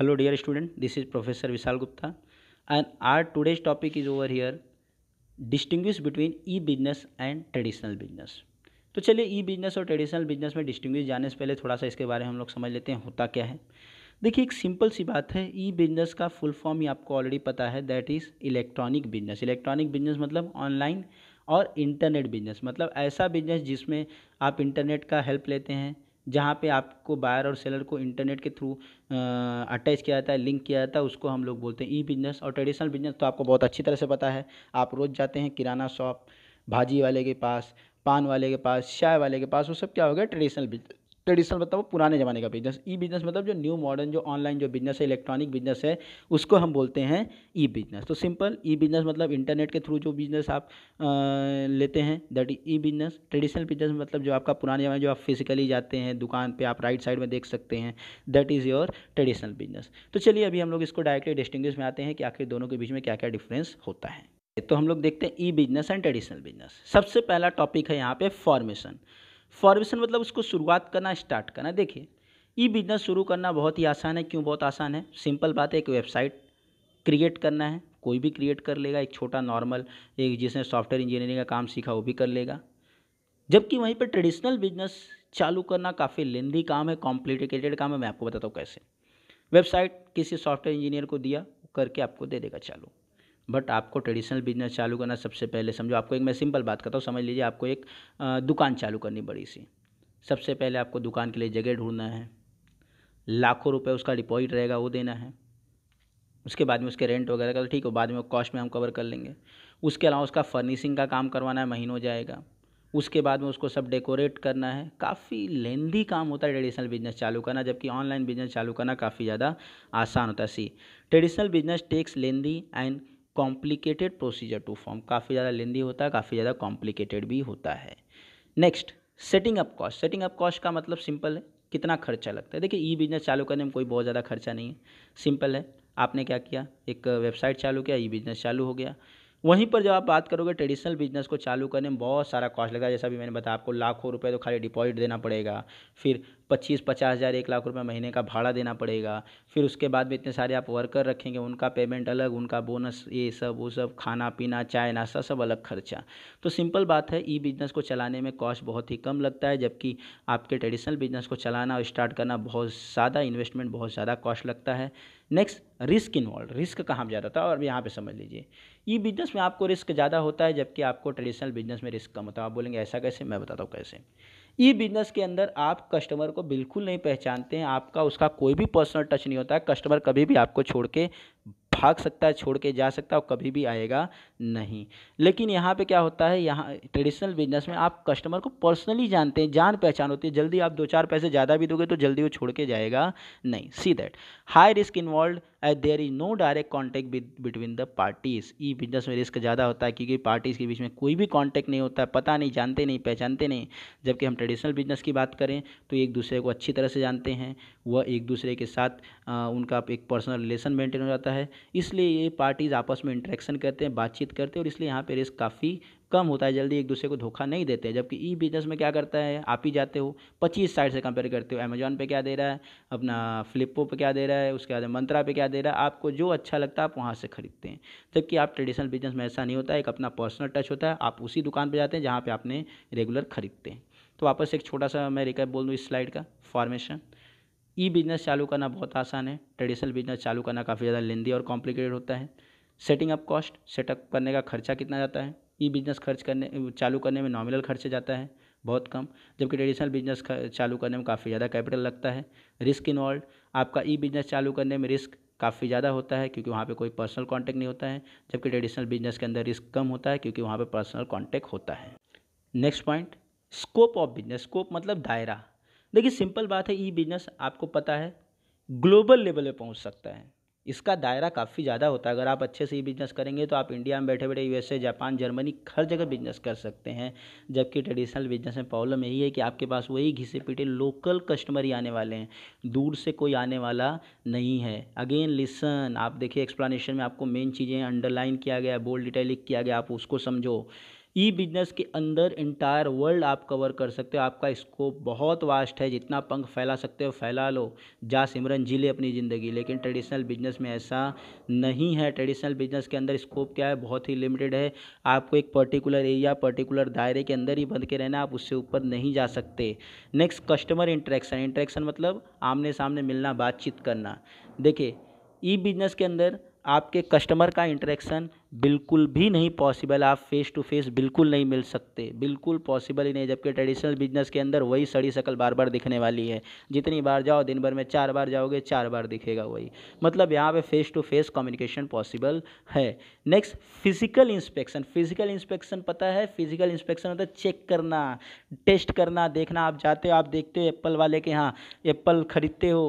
hello dear student this is professor Vishal Gupta and our today's topic is over here distinguish between e business and traditional business तो चलिए e business और traditional business में distinguish जाने से पहले थोड़ा सा इसके बारे में हम लोग समझ लेते हैं होता क्या है देखिए एक सिंपल सी बात है ई बिजनेस का फुल फॉर्म ही आपको ऑलरेडी पता है that is electronic business electronic business मतलब ऑनलाइन और इंटरनेट बिजनेस मतलब ऐसा बिजनेस जिसमें आप इंटरनेट का हेल्प लेते हैं जहाँ पे आपको बायर और सेलर को इंटरनेट के थ्रू अटैच किया जाता है लिंक किया जाता है उसको हम लोग बोलते हैं ई बिजनेस और ट्रेडिशनल बिजनेस तो आपको बहुत अच्छी तरह से पता है आप रोज़ जाते हैं किराना शॉप भाजी वाले के पास पान वाले के पास चाय वाले के पास वो सब क्या हो गया ट्रेडिशनल बिजनेस ट्रेडिशनल मतलब पुराने ज़माने का बिजनेस ई बिजनेस मतलब जो न्यू मॉडर्न जो ऑनलाइन जो बिजनेस है इलेक्ट्रॉनिक बिजनेस है उसको हम बोलते हैं ई e बिजनेस तो सिंपल ई बिजनेस मतलब इंटरनेट के थ्रू जो बिजनेस आप आ, लेते हैं that is e business traditional business मतलब जो आपका पुराने ज़माने जो आप फिजिकली जाते हैं दुकान पर आप राइट साइड में देख सकते हैं that is your traditional business तो चलिए अभी हम लोग इसको डायरेक्टली डिस्टिंग्विश में आते हैं कि आखिर दोनों के बीच में क्या क्या डिफरेंस होता है तो हम लोग देखते हैं e business and traditional business सबसे पहला टॉपिक है यहाँ पे फॉर्मेशन फॉर्मेशन मतलब उसको शुरुआत करना स्टार्ट करना देखिए ई बिजनेस शुरू करना बहुत ही आसान है क्यों बहुत आसान है सिंपल बात है एक वेबसाइट क्रिएट करना है कोई भी क्रिएट कर लेगा एक छोटा नॉर्मल एक जिसने सॉफ्टवेयर इंजीनियरिंग का काम सीखा वो भी कर लेगा जबकि वहीं पर ट्रेडिशनल बिजनेस चालू करना काफ़ी लेंदी काम है कॉम्प्लिकेटेड काम है मैं आपको बताता हूँ कैसे वेबसाइट किसी सॉफ्टवेयर इंजीनियर को दिया करके आपको दे देगा चालू बट आपको ट्रेडिशनल बिजनेस चालू करना सबसे पहले समझो आपको एक मैं सिंपल बात करता हूँ समझ लीजिए आपको एक दुकान चालू करनी बड़ी सी सबसे पहले आपको दुकान के लिए जगह ढूंढना है लाखों रुपए उसका डिपॉजिट रहेगा वो देना है उसके बाद में उसके रेंट वगैरह का तो ठीक है बाद में कॉस्ट में हम कवर कर लेंगे उसके अलावा उसका फर्निशिंग का काम करवाना है महीनों जाएगा उसके बाद में उसको सब डेकोरेट करना है काफ़ी लेंदी काम होता है ट्रेडिशनल बिजनेस चालू करना जबकि ऑनलाइन बिजनेस चालू करना काफ़ी ज़्यादा आसान होता है see traditional business takes lengthy and complicated procedure to form काफ़ी ज़्यादा लेंदी होता है काफ़ी ज़्यादा कॉम्प्लिकेटेड भी होता है next setting up cost setting up cost का मतलब सिंपल है कितना खर्चा लगता है देखिए ई बिजनेस चालू करने में कोई बहुत ज़्यादा खर्चा नहीं है सिंपल है आपने क्या किया एक वेबसाइट चालू किया ई बिजनेस चालू हो गया वहीं पर जब आप बात करोगे ट्रेडिशनल बिजनेस को चालू करने में बहुत सारा कॉस्ट लगेगा जैसा भी मैंने बताया आपको लाखों रुपए तो खाली डिपॉजिट देना पड़ेगा फिर पच्चीस पचास हज़ार एक लाख रुपए महीने का भाड़ा देना पड़ेगा फिर उसके बाद भी इतने सारे आप वर्कर रखेंगे उनका पेमेंट अलग उनका बोनस ये सब वो सब खाना पीना चाय नाश्ता सब अलग खर्चा तो सिंपल बात है ई बिज़नेस को चलाने में कॉस्ट बहुत ही कम लगता है जबकि आपके ट्रेडिशनल बिजनेस को चलाना और स्टार्ट करना बहुत ज़्यादा इन्वेस्टमेंट बहुत ज़्यादा कॉस्ट लगता है नेक्स्ट रिस्क इन्वॉल्व रिस्क कहाँ ज़्यादा था और यहाँ पर समझ लीजिए ई बिज़नेस में आपको रिस्क ज़्यादा होता है जबकि आपको ट्रेडिशनल बिज़नेस में रिस्क कम होता है आप बोलेंगे ऐसा कैसे मैं बताता हूँ कैसे ई बिज़नेस के अंदर आप कस्टमर को बिल्कुल नहीं पहचानते हैं आपका उसका कोई भी पर्सनल टच नहीं होता है कस्टमर कभी भी आपको छोड़ के भाग सकता है छोड़ के जा सकता है और कभी भी आएगा नहीं लेकिन यहाँ पे क्या होता है यहाँ ट्रेडिशनल बिजनेस में आप कस्टमर को पर्सनली जानते हैं जान पहचान होती है जल्दी आप दो चार पैसे ज़्यादा भी दोगे तो जल्दी वो छोड़ के जाएगा नहीं see that high risk involve at there is no direct contact between the parties e business में रिस्क ज़्यादा होता है क्योंकि पार्टीज़ के बीच में कोई भी कॉन्टैक्ट नहीं होता है पता नहीं जानते नहीं पहचानते नहीं जबकि हम ट्रेडिशनल बिजनेस की बात करें तो एक दूसरे को अच्छी तरह से जानते हैं वह एक दूसरे के साथ आ, uh, उनका एक पर्सनल रिलेशन मेंटेन हो जाता है होता है इसलिए ये पार्टीज़ आपस में इंट्रैक्शन करते हैं बातचीत करते हैं और इसलिए यहाँ पे रिस्क काफ़ी कम होता है जल्दी एक दूसरे को धोखा नहीं देते जबकि ई बिजनेस में क्या करता है आप ही जाते हो पच्चीस साइड से कंपेयर करते हो अमेजोन पे क्या दे रहा है अपना फ्लिपो पे क्या दे रहा है उसके बाद मंत्रा पे क्या दे रहा है आपको जो अच्छा लगता है आप वहाँ से खरीदते हैं जबकि आप ट्रेडिशनल बिजनेस में ऐसा नहीं होता एक अपना पर्सनल टच होता है आप उसी दुकान पर जाते हैं जहाँ पर आपने रेगुलर खरीदते हैं तो वापस एक छोटा सा मैं रिकॉर्ड बोल दूँ इस स्लाइड का फॉर्मेशन ई बिज़नेस चालू करना बहुत आसान है ट्रेडिशनल बिज़नेस चालू करना काफ़ी ज़्यादा लेंदी और कॉम्प्लिकेटेड होता है सेटिंग अप कॉस्ट सेटअप करने का खर्चा कितना जाता है ई बिज़नेस खर्च करने चालू करने में नॉमिनल खर्च जाता है बहुत कम जबकि ट्रेडिशनल बिजनेस चालू करने में काफ़ी ज़्यादा कैपिटल लगता है रिस्क इन्वॉल्व आपका ई बिज़नेस चालू करने में रिस्क काफ़ी ज़्यादा होता है क्योंकि वहाँ पे कोई पर्सनल कांटेक्ट नहीं होता है जबकि ट्रेडिशनल बिजनेस के अंदर रिस्क कम होता है क्योंकि वहाँ पे पर्सनल कांटेक्ट होता है next point scope of business scope मतलब दायरा देखिए सिंपल बात है ई बिजनेस आपको पता है ग्लोबल लेवल पे पहुंच सकता है इसका दायरा काफ़ी ज़्यादा होता है अगर आप अच्छे से ई बिजनेस करेंगे तो आप इंडिया में बैठे बैठे यूएसए जापान जर्मनी हर जगह बिजनेस कर सकते हैं जबकि ट्रेडिशनल बिजनेस में प्रॉब्लम यही है कि आपके पास वही घिसे पीटे लोकल कस्टमर ही आने वाले हैं दूर से कोई आने वाला नहीं है अगेन लिसन आप देखिए एक्सप्लानशन में आपको मेन चीज़ें अंडरलाइन किया गया बोल्ड डिटेलिक किया गया आप उसको समझो ई बिजनेस के अंदर इंटायर वर्ल्ड आप कवर कर सकते हो आपका स्कोप बहुत वास्ट है जितना पंख फैला सकते हो फैला लो जा सिमरन जी ले अपनी ज़िंदगी लेकिन ट्रेडिशनल बिजनेस में ऐसा नहीं है ट्रेडिशनल बिजनेस के अंदर स्कोप क्या है बहुत ही लिमिटेड है आपको एक पर्टिकुलर एरिया पर्टिकुलर दायरे के अंदर ही बंद के रहना आप उससे ऊपर नहीं जा सकते नेक्स्ट कस्टमर इंट्रैक्शन इंट्रैक्शन मतलब आमने सामने मिलना बातचीत करना देखिए ई बिजनेस के अंदर आपके कस्टमर का इंटरेक्शन बिल्कुल भी नहीं पॉसिबल आप फेस टू फेस बिल्कुल नहीं मिल सकते बिल्कुल पॉसिबल ही नहीं जबकि ट्रेडिशनल बिजनेस के अंदर वही सड़ी शक्ल बार बार दिखने वाली है जितनी बार जाओ दिन भर में चार बार जाओगे चार बार दिखेगा वही मतलब यहाँ पे face to face communication possible है next physical inspection physical inspection पता है फिजिकल इंस्पेक्शन होता है चेक करना टेस्ट करना देखना आप जाते हो आप देखते हो एप्पल वाले के यहाँ एप्पल खरीदते हो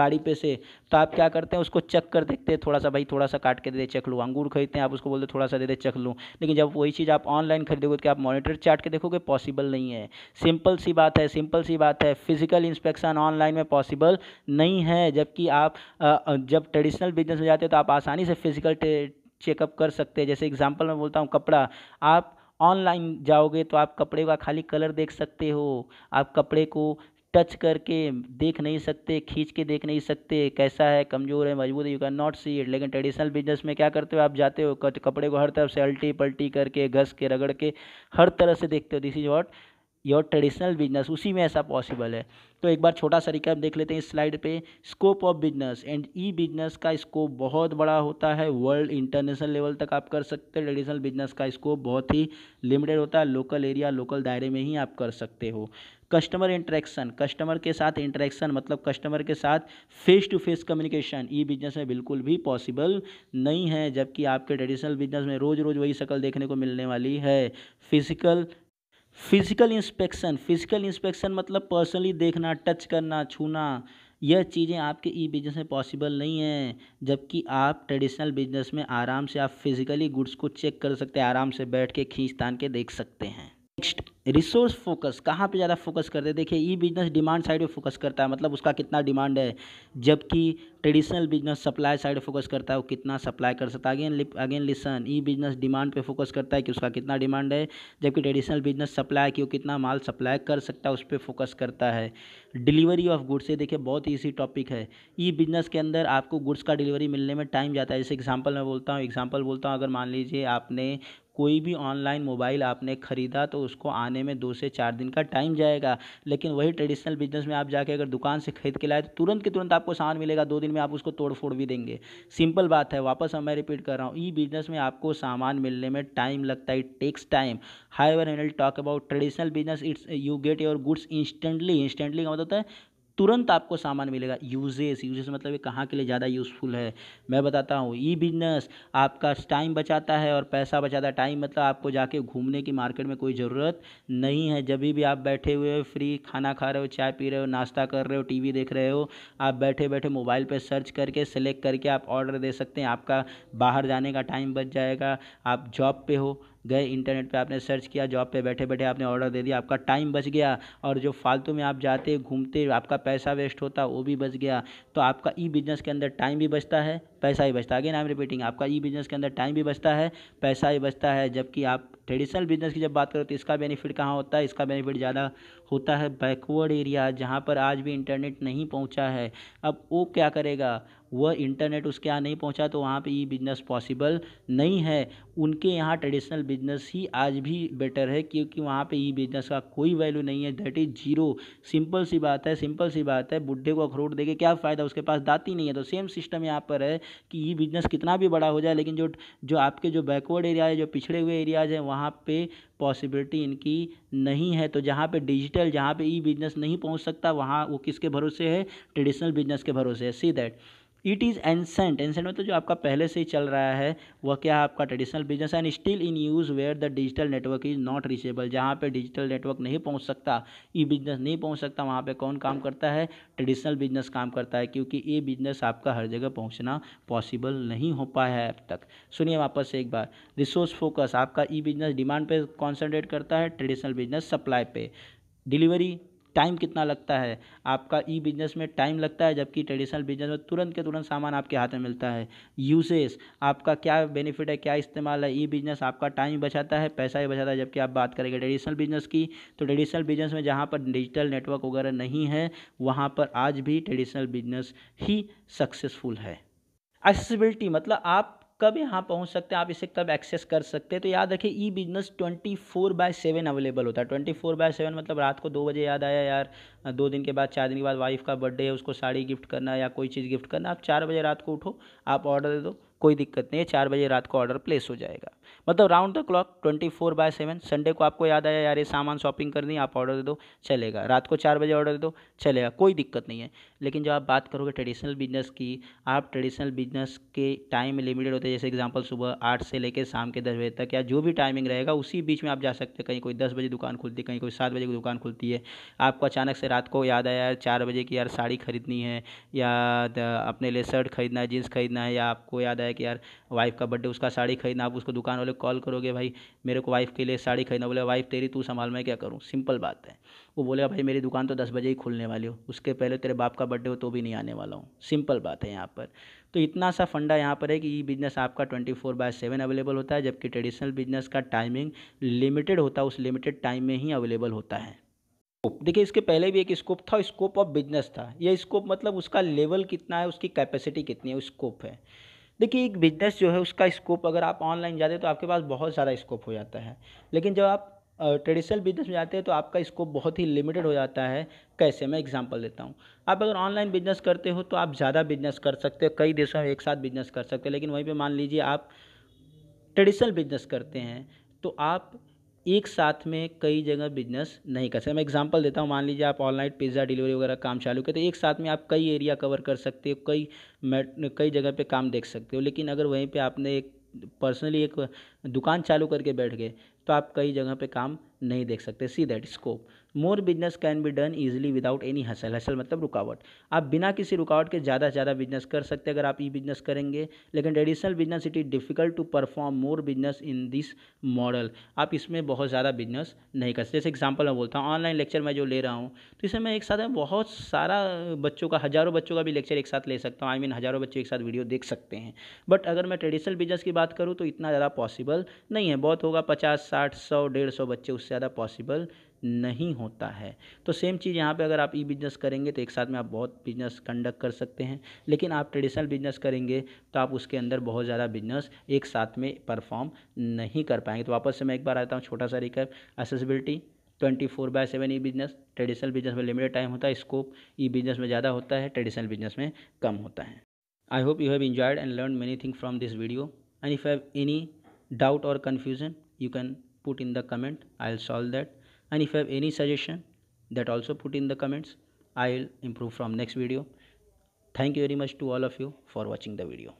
गाड़ी पे से तो आप क्या करते हैं उसको चेक कर देखते हैं थोड़ा सा भाई थोड़ा सा काट के दे चख लूँ अंगूर खरीदते हैं आप उसको बोलते थोड़ा सा दे दे चख लूँ लेकिन जब वही चीज़ आप ऑनलाइन खरीदोगे तो आप मॉनिटर चार्ट के देखोगे पॉसिबल नहीं है सिंपल सी बात है सिंपल सी बात है फिजिकल इंस्पेक्शन ऑनलाइन में पॉसिबल नहीं है जबकि आप जब ट्रेडिशनल बिजनेस में जाते हो तो आप आसानी से फिजिकल चेकअप कर सकते हैं जैसे एग्जाम्पल मैं बोलता हूँ कपड़ा आप ऑनलाइन जाओगे तो आप कपड़े का खाली कलर देख सकते हो आप कपड़े को टच करके देख नहीं सकते खींच के देख नहीं सकते कैसा है कमज़ोर है मजबूत है you can not see it लेकिन ट्रेडिशनल बिजनेस में क्या करते हो आप जाते हो कपड़े को हर तरफ से अल्टी पल्टी करके घस के रगड़ के हर तरह से देखते हो this is what your traditional business उसी में ऐसा पॉसिबल है तो एक बार छोटा सा रिकैप देख लेते हैं इस स्लाइड पे scope of business and e business का स्कोप बहुत बड़ा होता है वर्ल्ड इंटरनेशनल लेवल तक आप कर सकते हो ट्रेडिशनल बिजनेस का स्कोप बहुत ही लिमिटेड होता है लोकल एरिया लोकल दायरे में ही आप कर सकते हो कस्टमर इंटरेक्शन कस्टमर के साथ इंटरेक्शन मतलब कस्टमर के साथ face to face communication e business में बिल्कुल भी पॉसिबल नहीं है जबकि आपके ट्रेडिशनल बिजनेस में रोज़ रोज़ वही शक्ल देखने को मिलने वाली है physical physical inspection physical inspection मतलब पर्सनली देखना टच करना छूना यह चीज़ें आपके ई बिजनेस में पॉसिबल नहीं है जबकि आप ट्रेडिशनल बिजनेस में आराम से आप फिजिकली गुड्स को चेक कर सकते हैं आराम से बैठ के खींच तान के देख सकते हैं नेक्स्ट रिसोर्स फोकस कहाँ पे ज़्यादा फोकस करते हैं देखिए ई बिजनेस डिमांड साइड पे फोकस करता है मतलब उसका कितना डिमांड है जबकि traditional business supply side focus करता है वो कितना सप्लाई कर सकता है again again listen e business demand पे फोकस करता है कि उसका कितना डिमांड है जबकि ट्रेडिशनल बिजनेस सप्लाई कि वो कितना माल सप्लाई कर सकता है उस पर फोकस करता है डिलीवरी ऑफ गुड्स ये देखिए बहुत ईजी टॉपिक है ई बिजनेस के अंदर आपको गुड्स का डिलीवरी मिलने में टाइम जाता है जैसे एग्जाम्पल मैं बोलता हूँ एग्जाम्पल बोलता हूँ अगर मान लीजिए आपने कोई भी ऑनलाइन मोबाइल आपने ख़रीदा तो उसको आने में दो से चार दिन का टाइम जाएगा लेकिन वही ट्रेडिशनल बिजनेस में आप जाके अगर दुकान से खरीद के लाए तो तुरंत के तुरंत आपको सामान मिलेगा दो दिन में आप उसको तोड़ फोड़ भी देंगे सिंपल बात है वापस मैं रिपीट कर रहा हूँ ई बिजनेस में आपको सामान मिलने में टाइम लगता है it takes time high where talk about traditional business it's you get your goods instantly instantly का मतलब होता है तुरंत आपको सामान मिलेगा यूजेस यूजेस मतलब ये कहाँ के लिए ज़्यादा यूज़फुल है मैं बताता हूँ ई बिजनेस आपका टाइम बचाता है और पैसा बचाता है टाइम मतलब आपको जाके घूमने की मार्केट में कोई ज़रूरत नहीं है जब भी आप बैठे हुए हो फ्री खाना खा रहे हो चाय पी रहे हो नाश्ता कर रहे हो टी देख रहे हो आप बैठे बैठे मोबाइल पर सर्च करके सेलेक्ट करके आप ऑर्डर दे सकते हैं आपका बाहर जाने का टाइम बच जाएगा आप जॉब पे हो गए इंटरनेट पे आपने सर्च किया जॉब पे बैठे बैठे आपने ऑर्डर दे दिया आपका टाइम बच गया और जो फालतू में आप जाते घूमते आपका पैसा वेस्ट होता वो भी बच गया तो आपका ई बिज़नेस के अंदर टाइम भी बचता है पैसा ही बचता है अगेन आई एम रिपीटिंग आपका ई बिज़नेस के अंदर टाइम भी बचता है पैसा ही बचता है जबकि आप ट्रेडिशनल बिज़नेस की जब बात करो तो इसका बेनिफिट कहाँ होता है इसका बेनिफिट ज़्यादा होता है बैकवर्ड एरिया जहाँ पर आज भी इंटरनेट नहीं पहुँचा है अब वो क्या करेगा वह इंटरनेट उसके यहाँ नहीं पहुँचा तो वहाँ पर ई बिजनेस पॉसिबल नहीं है उनके यहाँ ट्रेडिशनल बिजनेस ही आज भी बेटर है क्योंकि वहाँ पर ई बिजनेस का कोई वैल्यू नहीं है दैट इज़ जीरो सिंपल सी बात है सिंपल सी बात है बुढ़े को अखरोट देके क्या फ़ायदा उसके पास दाती नहीं है तो सेम सिस्टम यहाँ पर है कि ई बिजनेस कितना भी बड़ा हो जाए लेकिन जो जो आपके जो बैकवर्ड एरिया है जो पिछड़े हुए एरियाज हैं वहाँ पे पॉसिबिलिटी इनकी नहीं है तो जहाँ पे डिजिटल जहाँ पे ई बिजनेस नहीं पहुँच सकता वहाँ वो किसके भरोसे है ट्रेडिशनल बिजनेस के भरोसे है see that it is ancient ancient मतलब जो आपका पहले से ही चल रहा है वह क्या है आपका traditional business and still in use where the digital network is not reachable जहाँ पर डिजिटल नेटवर्क नहीं पहुँच सकता ई बिजनेस नहीं पहुँच सकता वहाँ पर कौन काम करता है ट्रेडिशनल बिजनेस काम करता है क्योंकि ये बिजनेस आपका हर जगह पहुँचना पॉसिबल नहीं हो पाया है अब तक सुनिए वापस से एक बार रिसोर्स फोकस आपका ई बिजनेस डिमांड पर कॉन्सेंट्रेट करता है ट्रेडिशनल बिजनेस सप्लाई पे डिलीवरी टाइम कितना लगता है आपका ई बिजनेस में टाइम लगता है जबकि ट्रेडिशनल बिजनेस में तुरंत के तुरंत सामान आपके हाथ में मिलता है यूसेस आपका क्या बेनिफिट है क्या इस्तेमाल है ई बिजनेस आपका टाइम बचाता है पैसा ही बचाता है जबकि आप बात करेंगे ट्रेडिशनल बिजनेस की तो ट्रेडिशनल बिजनेस में जहाँ पर डिजिटल नेटवर्क वगैरह नहीं है वहाँ पर आज भी ट्रेडिशनल बिजनेस ही सक्सेसफुल है एक्सेसिबिलिटी मतलब आप कब यहाँ पहुँच सकते हैं आप इसे कब एक्सेस कर सकते हैं तो याद रखिए e business twenty four by seven available होता है ट्वेंटी फोर बाय सेवन मतलब रात को दो बजे याद आया यार दो दिन के बाद चार दिन के बाद वाइफ का बर्थडे है उसको साड़ी गिफ्ट करना या कोई चीज़ गिफ्ट करना आप चार बजे रात को उठो आप ऑर्डर दे दो कोई दिक्कत नहीं है चार बजे रात को ऑर्डर प्लेस हो जाएगा मतलब round the clock twenty four by seven Sunday को आपको याद आया यार ये सामान शॉपिंग करनी आप ऑर्डर दे दो चलेगा रात को चार बजे ऑर्डर दे दो चलेगा कोई दिक्कत नहीं है लेकिन जब आप बात करोगे ट्रेडिशनल बिजनेस की आप ट्रेडिशनल बिजनेस के टाइम लिमिटेड होते हैं जैसे एग्जाम्पल सुबह आठ से लेकर शाम के दस बजे तक या जो भी टाइमिंग रहेगा उसी बीच में आप जा सकते हैं कहीं कोई दस बजे दुकान खुलती है कहीं कोई सात बजे की दुकान खुलती है आपको अचानक से रात को याद आया यार चार बजे की यार साड़ी खरीदनी है या अपने लिए शर्ट खरीदना है जीन्स खरीदना है या आपको याद आया है कि यार वाइफ का बर्थडे उसका साड़ी खरीदना आप उसको दुकान वाले कॉल करोगे भाई मेरे को वाइफ के लिए साड़ी खरीदना बोले वाइफ तेरी तू संभाल मैं क्या करूँ सिंपल बात है वो बोलेगा भाई मेरी दुकान तो दस बजे ही खुलने वाली हो उसके पहले तेरे बाप का बर्थडे हो तो भी नहीं आने वाला हूँ सिंपल बात है यहाँ पर तो इतना सा फंडा यहाँ पर है कि ये बिज़नेस आपका twenty four by seven available होता है जबकि ट्रेडिशनल बिजनेस का टाइमिंग लिमिटेड होता है उस लिमिटेड टाइम में ही अवेलेबल होता है देखिए इसके पहले भी एक स्कोप था स्कोप ऑफ बिजनेस था यह स्कोप मतलब उसका लेवल कितना है उसकी कैपेसिटी कितनी है स्कोप है देखिए एक बिज़नेस जो है उसका स्कोप अगर आप ऑनलाइन जाते हैं तो आपके पास बहुत ज़्यादा स्कोप हो जाता है लेकिन जब आप ट्रेडिशनल बिजनेस में जाते हैं तो आपका स्कोप बहुत ही लिमिटेड हो जाता है कैसे मैं एग्जांपल देता हूँ आप अगर ऑनलाइन बिजनेस करते हो तो आप ज़्यादा बिजनेस कर सकते हो कई देशों में एक साथ बिजनेस कर सकते हो लेकिन वहीं पर मान लीजिए आप ट्रेडिशनल बिजनेस करते हैं तो आप एक साथ में कई जगह बिजनेस नहीं कर सकते मैं एग्जांपल देता हूँ मान लीजिए आप ऑनलाइन पिज़्ज़ा डिलीवरी वगैरह काम चालू करते तो एक साथ में आप कई एरिया कवर कर सकते हो कई कई जगह पे काम देख सकते हो लेकिन अगर वहीं पे आपने एक पर्सनली एक दुकान चालू करके बैठ गए तो आप कई जगह पे काम नहीं देख सकते see that scope more business can be done easily without any hassle hassle मतलब रुकावट आप बिना किसी रुकावट के ज़्यादा से ज़्यादा बिजनेस कर सकते हैं अगर आप ई बिजनेस करेंगे लेकिन traditional business it is difficult to perform more business in this model आप इसमें बहुत ज़्यादा बिजनेस नहीं कर सकते जैसे एग्जाम्पल मैं बोलता हूँ ऑनलाइन लेक्चर मैं जो ले रहा हूँ तो इसमें मैं एक साथ में बहुत सारा बच्चों का हज़ारों बच्चों का भी लेक्चर एक साथ ले सकता हूँ आई मीन हज़ारों बच्चे एक साथ वीडियो देख सकते हैं बट अगर मैं ट्रेडिशनल बिजनेस की बात करूँ तो इतना ज़्यादा पॉसिबल नहीं है बहुत होगा पचास साठ सौ डेढ़ सौ बच्चे उससे ज़्यादा पॉसिबल नहीं होता है तो सेम चीज़ यहाँ पे अगर आप ई बिजनेस करेंगे तो एक साथ में आप बहुत बिजनेस कंडक्ट कर सकते हैं लेकिन आप ट्रेडिशनल बिजनेस करेंगे तो आप उसके अंदर बहुत ज़्यादा बिजनेस एक साथ में परफॉर्म नहीं कर पाएंगे तो वापस से मैं एक बार आता हूँ छोटा सा recap accessibility twenty four by seven e business traditional business में लिमिटेड टाइम होता है स्कोप ई बिजनेस में ज़्यादा होता है ट्रेडिशनल बिजनेस में कम होता है I hope you have enjoyed and learn many thing from this video and if have any doubt और confusion you can put in the comment I will solve that and if you have any suggestion that also put in the comments i'll improve from next video thank you very much to all of you for watching the video